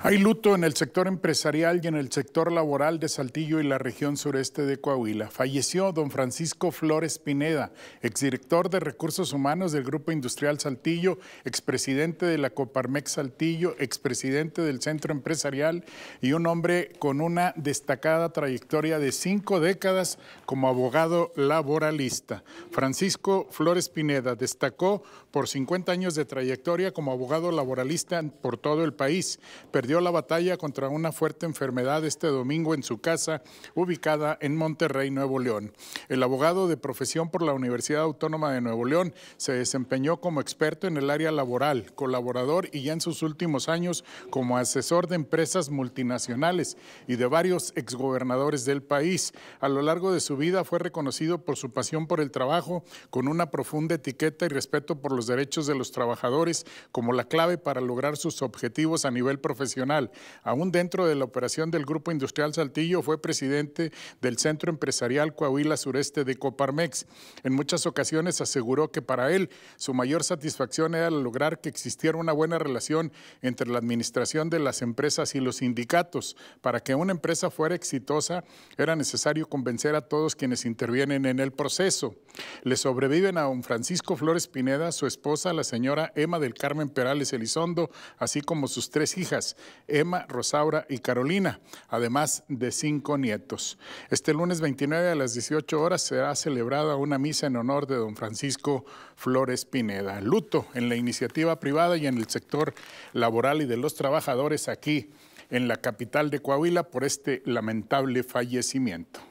Hay luto en el sector empresarial y en el sector laboral de Saltillo y la región sureste de Coahuila. Falleció don Francisco Flores Pineda, exdirector de Recursos Humanos del Grupo Industrial Saltillo, expresidente de la Coparmex Saltillo, expresidente del Centro Empresarial y un hombre con una destacada trayectoria de cinco décadas como abogado laboralista. Francisco Flores Pineda destacó por 50 años de trayectoria como abogado laboralista por todo el país dio la batalla contra una fuerte enfermedad este domingo en su casa, ubicada en Monterrey, Nuevo León. El abogado de profesión por la Universidad Autónoma de Nuevo León se desempeñó como experto en el área laboral, colaborador y ya en sus últimos años como asesor de empresas multinacionales y de varios exgobernadores del país. A lo largo de su vida fue reconocido por su pasión por el trabajo, con una profunda etiqueta y respeto por los derechos de los trabajadores como la clave para lograr sus objetivos a nivel profesional Aún dentro de la operación del Grupo Industrial Saltillo, fue presidente del Centro Empresarial Coahuila Sureste de Coparmex. En muchas ocasiones aseguró que para él su mayor satisfacción era lograr que existiera una buena relación entre la administración de las empresas y los sindicatos. Para que una empresa fuera exitosa, era necesario convencer a todos quienes intervienen en el proceso. Le sobreviven a don Francisco Flores Pineda, su esposa, la señora Emma del Carmen Perales Elizondo, así como sus tres hijas. Emma, Rosaura y Carolina, además de cinco nietos. Este lunes 29 a las 18 horas será celebrada una misa en honor de don Francisco Flores Pineda. Luto en la iniciativa privada y en el sector laboral y de los trabajadores aquí en la capital de Coahuila por este lamentable fallecimiento.